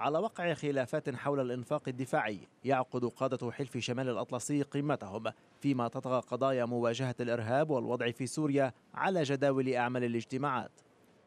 على وقع خلافات حول الإنفاق الدفاعي يعقد قادة حلف شمال الأطلسي قمتهم فيما تطغى قضايا مواجهة الإرهاب والوضع في سوريا على جداول أعمال الاجتماعات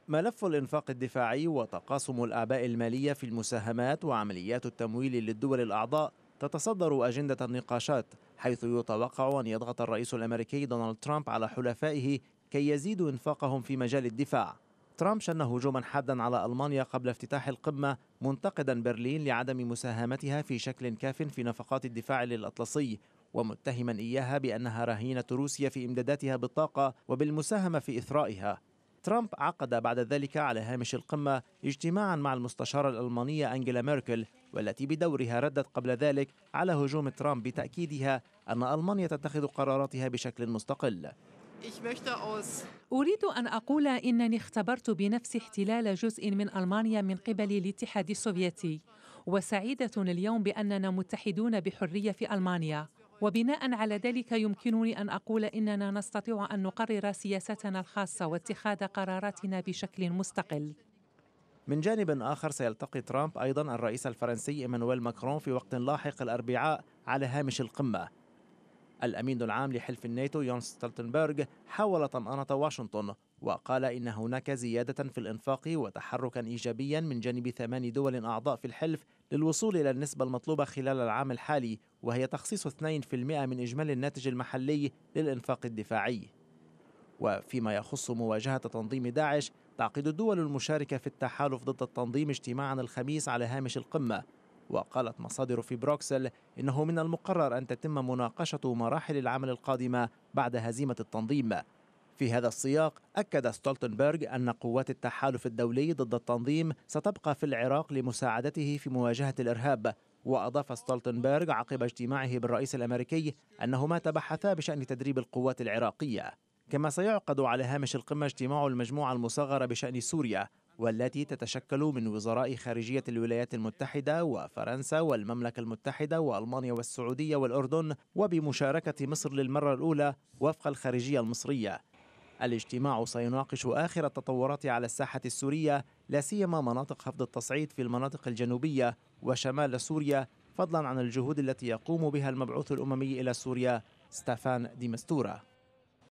ملف الإنفاق الدفاعي وتقاسم الأعباء المالية في المساهمات وعمليات التمويل للدول الأعضاء تتصدر أجندة النقاشات حيث يتوقع أن يضغط الرئيس الأمريكي دونالد ترامب على حلفائه كي يزيدوا إنفاقهم في مجال الدفاع ترامب شن هجوما حادا على ألمانيا قبل افتتاح القمة منتقدا برلين لعدم مساهمتها في شكل كاف في نفقات الدفاع للأطلسي ومتهما إياها بأنها رهينة روسيا في إمداداتها بالطاقة وبالمساهمة في إثرائها ترامب عقد بعد ذلك على هامش القمة اجتماعا مع المستشارة الألمانية أنجيلا ميركل والتي بدورها ردت قبل ذلك على هجوم ترامب بتأكيدها أن ألمانيا تتخذ قراراتها بشكل مستقل أريد أن أقول إنني اختبرت بنفسي احتلال جزء من ألمانيا من قبل الاتحاد السوفيتي وسعيدة اليوم بأننا متحدون بحرية في ألمانيا وبناء على ذلك يمكنني ان اقول اننا نستطيع ان نقرر سياستنا الخاصه واتخاذ قراراتنا بشكل مستقل من جانب آخر سيلتقي ترامب أيضا الرئيس الفرنسي إيمانويل ماكرون في وقت لاحق الأربعاء على هامش القمة الأمين العام لحلف الناتو يونس ستلتنبرغ حاول طمأنة واشنطن وقال إن هناك زيادة في الإنفاق وتحركا إيجابيا من جانب ثمان دول أعضاء في الحلف للوصول إلى النسبة المطلوبة خلال العام الحالي وهي تخصيص 2% من إجمالي الناتج المحلي للإنفاق الدفاعي وفيما يخص مواجهة تنظيم داعش تعقد الدول المشاركة في التحالف ضد التنظيم اجتماعا الخميس على هامش القمة وقالت مصادر في بروكسل إنه من المقرر أن تتم مناقشة مراحل العمل القادمة بعد هزيمة التنظيم في هذا السياق أكد ستولتنبرغ أن قوات التحالف الدولي ضد التنظيم ستبقى في العراق لمساعدته في مواجهة الإرهاب وأضاف ستولتنبرغ عقب اجتماعه بالرئيس الأمريكي أنهما تبحثا بشأن تدريب القوات العراقية كما سيعقد على هامش القمة اجتماع المجموعة المصغرة بشأن سوريا والتي تتشكل من وزراء خارجية الولايات المتحدة وفرنسا والمملكة المتحدة وألمانيا والسعودية والأردن وبمشاركة مصر للمرة الأولى وفق الخارجية المصرية. الاجتماع سيناقش آخر التطورات على الساحة السورية لا سيما مناطق خفض التصعيد في المناطق الجنوبية وشمال سوريا فضلا عن الجهود التي يقوم بها المبعوث الأممي إلى سوريا ستافان ديمستورا